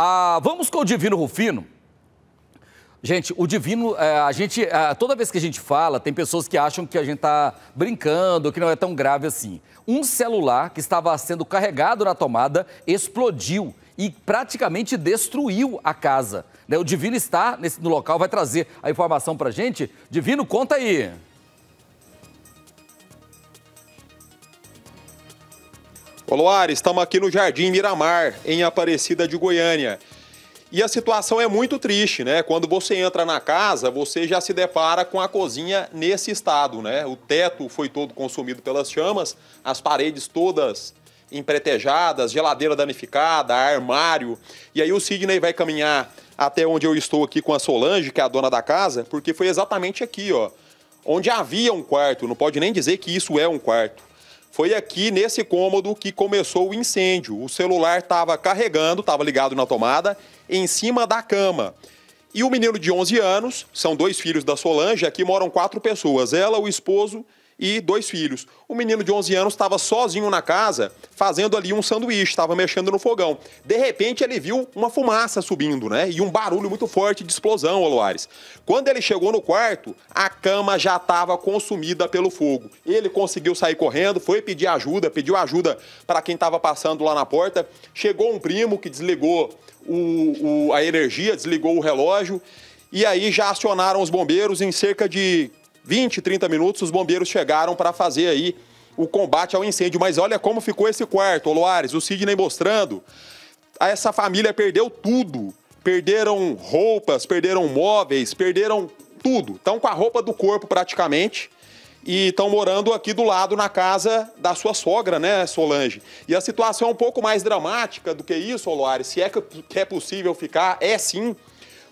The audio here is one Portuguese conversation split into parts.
Ah, vamos com o Divino Rufino. Gente, o divino, é, a gente, é, toda vez que a gente fala, tem pessoas que acham que a gente está brincando, que não é tão grave assim. Um celular que estava sendo carregado na tomada explodiu e praticamente destruiu a casa. Né, o divino está nesse, no local, vai trazer a informação para gente. Divino, conta aí. Oloares, estamos aqui no Jardim Miramar, em Aparecida de Goiânia. E a situação é muito triste, né? Quando você entra na casa, você já se depara com a cozinha nesse estado, né? O teto foi todo consumido pelas chamas, as paredes todas empretejadas, geladeira danificada, armário. E aí o Sidney vai caminhar até onde eu estou aqui com a Solange, que é a dona da casa, porque foi exatamente aqui, ó, onde havia um quarto. Não pode nem dizer que isso é um quarto. Foi aqui nesse cômodo que começou o incêndio. O celular estava carregando, estava ligado na tomada, em cima da cama. E o menino de 11 anos, são dois filhos da Solange, aqui moram quatro pessoas, ela, o esposo e dois filhos. O menino de 11 anos estava sozinho na casa, fazendo ali um sanduíche, estava mexendo no fogão. De repente ele viu uma fumaça subindo, né? E um barulho muito forte de explosão, Aloares. Quando ele chegou no quarto, a cama já estava consumida pelo fogo. Ele conseguiu sair correndo, foi pedir ajuda, pediu ajuda para quem estava passando lá na porta. Chegou um primo que desligou o, o, a energia, desligou o relógio. E aí já acionaram os bombeiros em cerca de 20, 30 minutos, os bombeiros chegaram para fazer aí o combate ao incêndio. Mas olha como ficou esse quarto, Oloares, o Sidney mostrando. Essa família perdeu tudo. Perderam roupas, perderam móveis, perderam tudo. Estão com a roupa do corpo praticamente e estão morando aqui do lado na casa da sua sogra, né, Solange? E a situação é um pouco mais dramática do que isso, Oloares. Se é que é possível ficar, é sim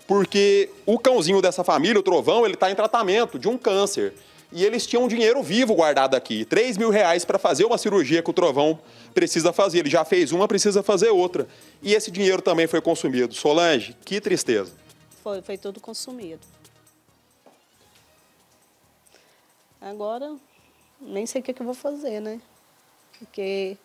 porque o cãozinho dessa família, o Trovão, ele está em tratamento de um câncer. E eles tinham dinheiro vivo guardado aqui, 3 mil reais para fazer uma cirurgia que o Trovão precisa fazer. Ele já fez uma, precisa fazer outra. E esse dinheiro também foi consumido. Solange, que tristeza. Foi, foi tudo consumido. Agora, nem sei o que, que eu vou fazer, né? Porque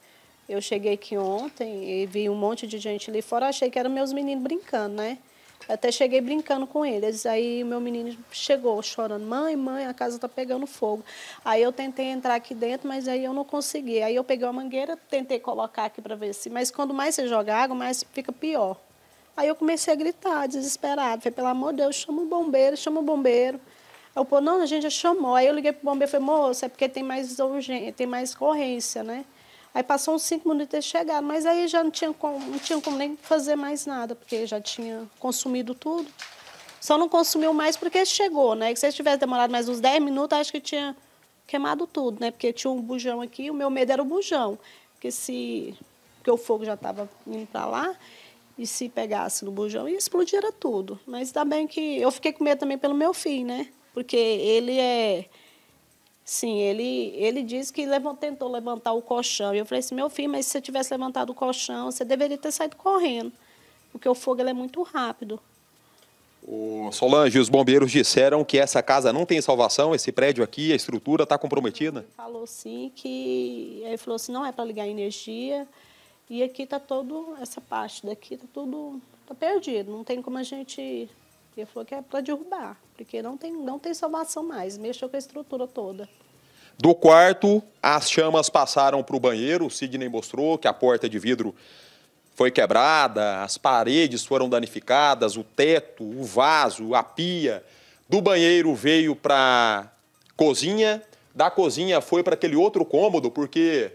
eu cheguei aqui ontem e vi um monte de gente ali fora, achei que eram meus meninos brincando, né? Até cheguei brincando com eles. Aí o meu menino chegou chorando: mãe, mãe, a casa está pegando fogo. Aí eu tentei entrar aqui dentro, mas aí eu não consegui. Aí eu peguei uma mangueira, tentei colocar aqui para ver se. Mas quando mais você joga água, mais fica pior. Aí eu comecei a gritar, desesperado. Falei, pelo amor de Deus, chama o bombeiro, chama o bombeiro. Aí o não, a gente já chamou. Aí eu liguei pro bombeiro e falei, moça, é porque tem mais urgência, tem mais corrência, né? Aí passou uns cinco minutos e chegaram, mas aí já não tinha, como, não tinha como nem fazer mais nada, porque já tinha consumido tudo. Só não consumiu mais porque chegou, né? Que se tivesse demorado mais uns 10 minutos, acho que tinha queimado tudo, né? Porque tinha um bujão aqui, o meu medo era o bujão. Porque se porque o fogo já estava indo para lá, e se pegasse no bujão, ia explodir era tudo. Mas ainda bem que eu fiquei com medo também pelo meu filho, né? Porque ele é Sim, ele, ele disse que levant, tentou levantar o colchão. E eu falei assim, meu filho, mas se você tivesse levantado o colchão, você deveria ter saído correndo, porque o fogo é muito rápido. O Solange, os bombeiros disseram que essa casa não tem salvação, esse prédio aqui, a estrutura está comprometida? Ele falou sim, que ele falou assim, não é para ligar a energia, e aqui está todo, essa parte daqui está tudo, tá perdido, não tem como a gente ele falou que é para derrubar, porque não tem, não tem salvação mais, mexeu com a estrutura toda. Do quarto, as chamas passaram para o banheiro, o Sidney mostrou que a porta de vidro foi quebrada, as paredes foram danificadas, o teto, o vaso, a pia. Do banheiro veio para cozinha, da cozinha foi para aquele outro cômodo, porque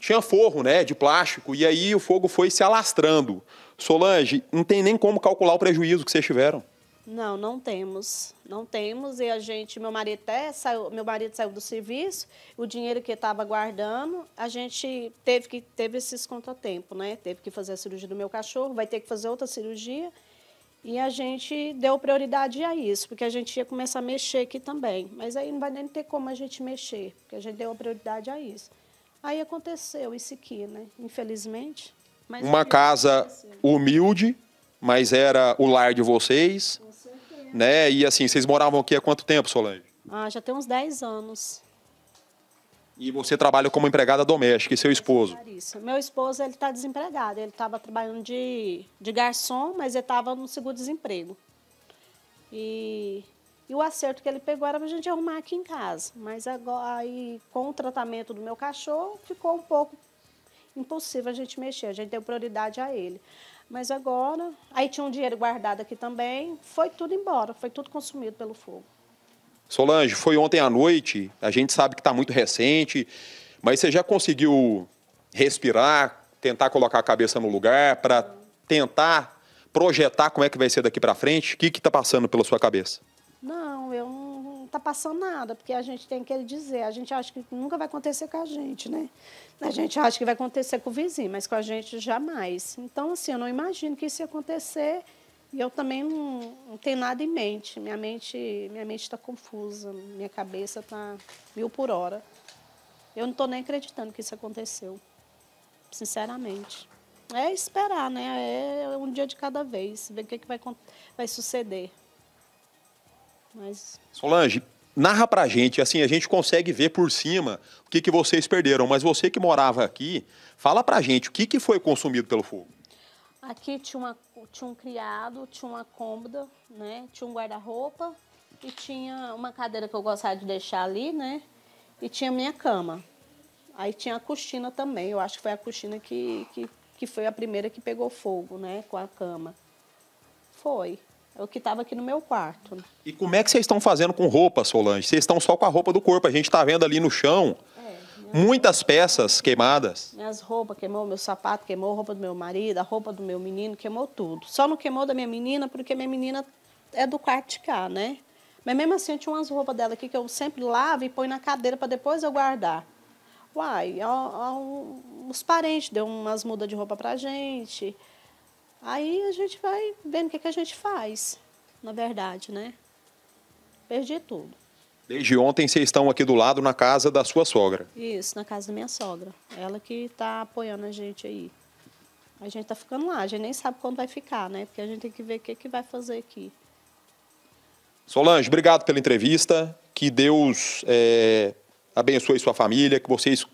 tinha forro, né, de plástico, e aí o fogo foi se alastrando. Solange, não tem nem como calcular o prejuízo que vocês tiveram. Não, não temos. Não temos. E a gente, meu marido até saiu, meu marido saiu do serviço, o dinheiro que estava guardando, a gente teve que teve esses contratempos, né? Teve que fazer a cirurgia do meu cachorro, vai ter que fazer outra cirurgia. E a gente deu prioridade a isso, porque a gente ia começar a mexer aqui também. Mas aí não vai nem ter como a gente mexer, porque a gente deu prioridade a isso. Aí aconteceu isso aqui, né? Infelizmente. Mas uma casa humilde, mas era o lar de vocês. Com certeza. Né? E assim, vocês moravam aqui há quanto tempo, Solange? Ah, já tem uns 10 anos. E você trabalha como empregada doméstica e seu esposo? Isso. Meu esposo ele está desempregado. Ele estava trabalhando de, de garçom, mas ele estava no seguro-desemprego. E, e, o acerto que ele pegou era para a gente arrumar aqui em casa. Mas agora, aí, com o tratamento do meu cachorro, ficou um pouco impossível a gente mexer, a gente deu prioridade a ele. Mas agora, aí tinha um dinheiro guardado aqui também, foi tudo embora, foi tudo consumido pelo fogo. Solange, foi ontem à noite, a gente sabe que está muito recente, mas você já conseguiu respirar, tentar colocar a cabeça no lugar para tentar projetar como é que vai ser daqui para frente? O que está passando pela sua cabeça? está passando nada, porque a gente tem que dizer, a gente acha que nunca vai acontecer com a gente, né? A gente acha que vai acontecer com o vizinho, mas com a gente jamais. Então, assim, eu não imagino que isso ia acontecer e eu também não, não tenho nada em mente. Minha mente minha mente está confusa, minha cabeça está mil por hora. Eu não estou nem acreditando que isso aconteceu, sinceramente. É esperar, né? É um dia de cada vez, ver o que, é que vai, vai suceder. Mas... Solange, narra pra gente, assim, a gente consegue ver por cima o que, que vocês perderam, mas você que morava aqui, fala pra gente o que, que foi consumido pelo fogo. Aqui tinha, uma, tinha um criado, tinha uma cômoda, né? Tinha um guarda-roupa e tinha uma cadeira que eu gostava de deixar ali, né? E tinha minha cama. Aí tinha a coxina também. Eu acho que foi a coxina que, que, que foi a primeira que pegou fogo, né? Com a cama. Foi. É o que estava aqui no meu quarto. E como é que vocês estão fazendo com roupa, Solange? Vocês estão só com a roupa do corpo. A gente está vendo ali no chão é, muitas roupa, peças queimadas. Minhas roupas queimou, meu sapato queimou, roupa do meu marido, a roupa do meu menino queimou tudo. Só não queimou da minha menina porque minha menina é do quarto de cá, né? Mas mesmo assim, eu tinha umas roupas dela aqui que eu sempre lavo e põe na cadeira para depois eu guardar. Uai, ó, ó, os parentes deu umas mudas de roupa pra gente. Aí a gente vai vendo o que, é que a gente faz, na verdade, né? Perdi tudo. Desde ontem vocês estão aqui do lado na casa da sua sogra. Isso, na casa da minha sogra. Ela que está apoiando a gente aí. A gente está ficando lá, a gente nem sabe quando vai ficar, né? Porque a gente tem que ver o que, é que vai fazer aqui. Solange, obrigado pela entrevista. Que Deus é, abençoe sua família, que vocês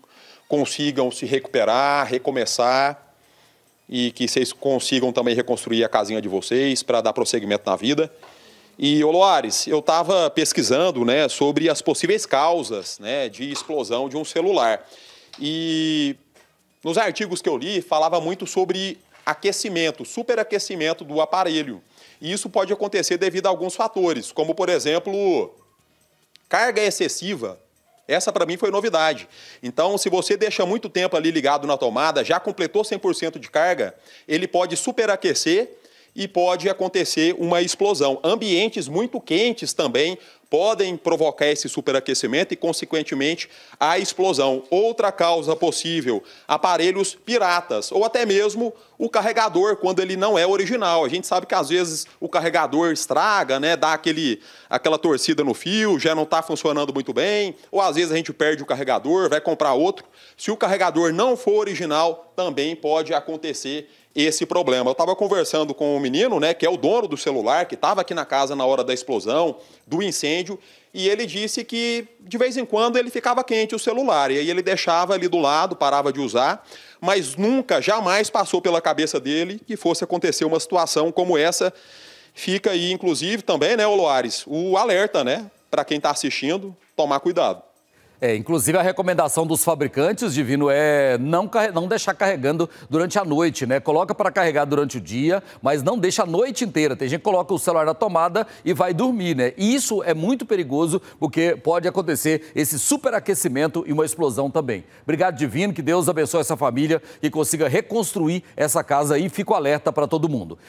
consigam se recuperar, recomeçar e que vocês consigam também reconstruir a casinha de vocês para dar prosseguimento na vida. E, Oloares, eu estava pesquisando né, sobre as possíveis causas né, de explosão de um celular. E nos artigos que eu li, falava muito sobre aquecimento, superaquecimento do aparelho. E isso pode acontecer devido a alguns fatores, como, por exemplo, carga excessiva essa para mim foi novidade. Então, se você deixa muito tempo ali ligado na tomada, já completou 100% de carga, ele pode superaquecer e pode acontecer uma explosão. Ambientes muito quentes também podem provocar esse superaquecimento e, consequentemente, a explosão. Outra causa possível: aparelhos piratas ou até mesmo o carregador quando ele não é original. A gente sabe que às vezes o carregador estraga, né, dá aquele, aquela torcida no fio, já não está funcionando muito bem, ou às vezes a gente perde o carregador, vai comprar outro. Se o carregador não for original, também pode acontecer esse problema. Eu estava conversando com o um menino, né, que é o dono do celular, que estava aqui na casa na hora da explosão, do incêndio, e ele disse que de vez em quando ele ficava quente o celular, e aí ele deixava ali do lado, parava de usar, mas nunca, jamais passou pela cabeça dele que fosse acontecer uma situação como essa. Fica aí, inclusive, também, né, Oloares, o alerta, né, para quem está assistindo, tomar cuidado. É, inclusive a recomendação dos fabricantes, Divino, é não, não deixar carregando durante a noite, né? Coloca para carregar durante o dia, mas não deixa a noite inteira. Tem gente que coloca o celular na tomada e vai dormir, né? E isso é muito perigoso, porque pode acontecer esse superaquecimento e uma explosão também. Obrigado, Divino, que Deus abençoe essa família e consiga reconstruir essa casa E Fico alerta para todo mundo.